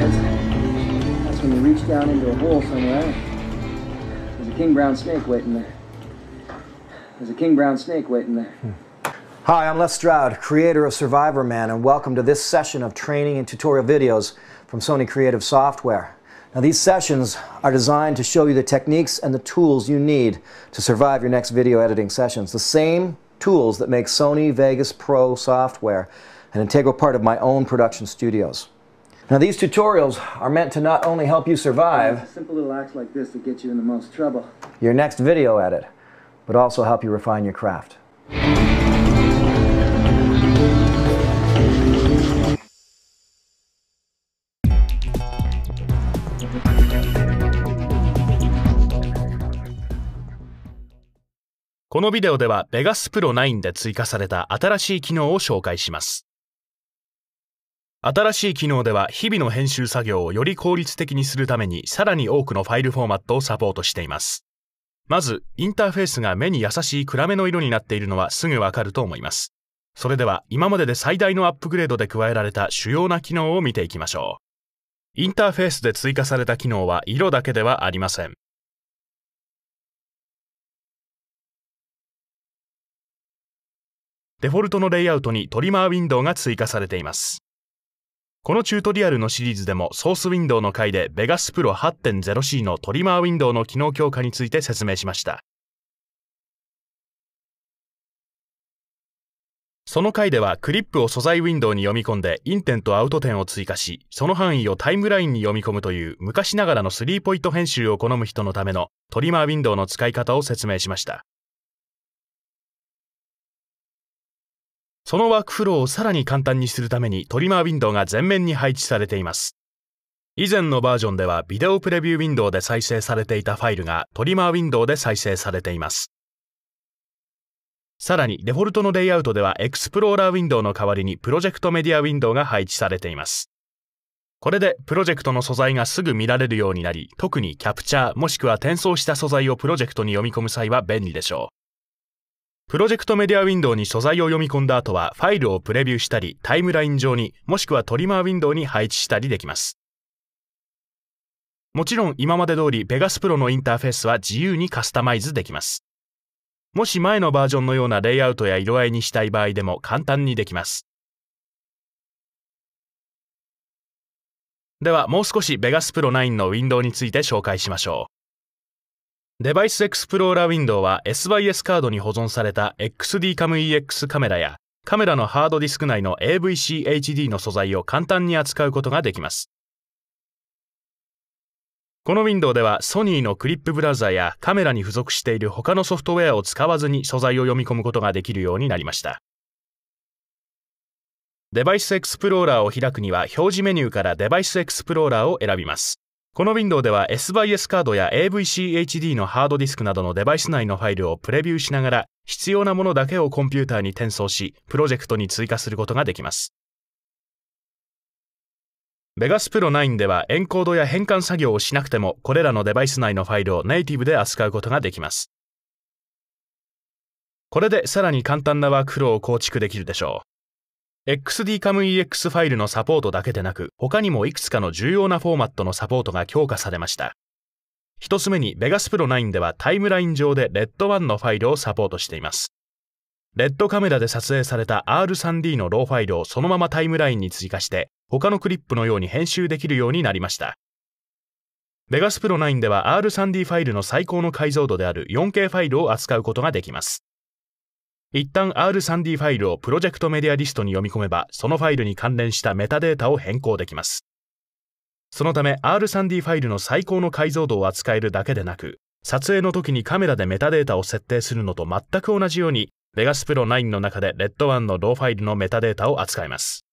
that's when you reach down into a hole somewhere. There's a king brown snake waiting there. There's a king brown snake waiting there. Hi, I'm Les Stroud, creator of Survivor Man, and welcome to this session of training and tutorial videos from Sony Creative Software. Now these sessions are designed to show you the techniques and the tools you need to survive your next video editing sessions. The same tools that make Sony Vegas Pro software an integral part of my own production studios. Now these tutorials are meant to not only help you survive, simple little acts like this will get you in the most trouble. Your next video edit, but also help you refine your craft. craft. このビデオでは Vegas Pro 9で追加された新しい機能を紹介します。新しい機能では日々の編集作業をより効率的にするためにさらに多くのファイルフォーマットをサポートしています。まず、インターフェースが目に優しい暗めの色になっているのはすぐわかると思います。それでは今までで最大のアップグレードで加えられた主要な機能を見ていきましょう。インターフェースで追加された機能は色だけではありません。デフォルトのレイアウトにトリマーウィンドウが追加されています。このチュートリアルのシリーズでもソースウィンドウの回で Vegas Pro 8.0C のトリマーウィンドウの機能強化について説明しました。その回ではクリップを素材ウィンドウに読み込んでインテンとアウト点を追加し、その範囲をタイムラインに読み込むという昔ながらのスリーポイント編集を好む人のためのトリマーウィンドウの使い方を説明しました。そのワークフローをさらに簡単にするためにトリマーウィンドウが前面に配置されています。以前のバージョンではビデオプレビューウィンドウで再生されていたファイルがトリマーウィンドウで再生されています。さらにデフォルトのレイアウトではエクスプローラーウィンドウの代わりにプロジェクトメディアウィンドウが配置されています。これでプロジェクトの素材がすぐ見られるようになり、特にキャプチャーもしくは転送した素材をプロジェクトに読み込む際は便利でしょう。プロジェクトメディアウィンドウに素材を読み込んだ後はファイルをプレビューしたりタイムライン上にもしくはトリマーウィンドウに配置したりできます。もちろん今まで通り Vegas Pro のインターフェースは自由にカスタマイズできます。もし前のバージョンのようなレイアウトや色合いにしたい場合でも簡単にできます。ではもう少し Vegas Pro 9のウィンドウについて紹介しましょう。デバイスエクスプローラーウィンドウは SYS カードに保存された XDCAMEX カメラやカメラのハードディスク内の AVCHD の素材を簡単に扱うことができます。このウィンドウではソニーのクリップブラウザやカメラに付属している他のソフトウェアを使わずに素材を読み込むことができるようになりました。デバイスエクスプローラーを開くには表示メニューからデバイスエクスプローラーを選びます。このウィンドウでは SYS カードや AVCHD のハードディスクなどのデバイス内のファイルをプレビューしながら必要なものだけをコンピューターに転送し、プロジェクトに追加することができます。Vegas Pro 9ではエンコードや変換作業をしなくてもこれらのデバイス内のファイルをネイティブで扱うことができます。これでさらに簡単なワークフローを構築できるでしょう。x d c ム m e x ファイルのサポートだけでなく、他にもいくつかの重要なフォーマットのサポートが強化されました。一つ目に Vegas Pro 9ではタイムライン上で RED1 のファイルをサポートしています。レッドカメラで撮影された R3D のローファイルをそのままタイムラインに追加して、他のクリップのように編集できるようになりました。Vegas Pro 9では R3D ファイルの最高の解像度である 4K ファイルを扱うことができます。一旦 R3D ファイルをプロジェクトメディアリストに読み込めば、そのファイルに関連したメタデータを変更できます。そのため R3D ファイルの最高の解像度を扱えるだけでなく、撮影の時にカメラでメタデータを設定するのと全く同じように、レガスプロ9の中で RED1 のローファイルのメタデータを扱います。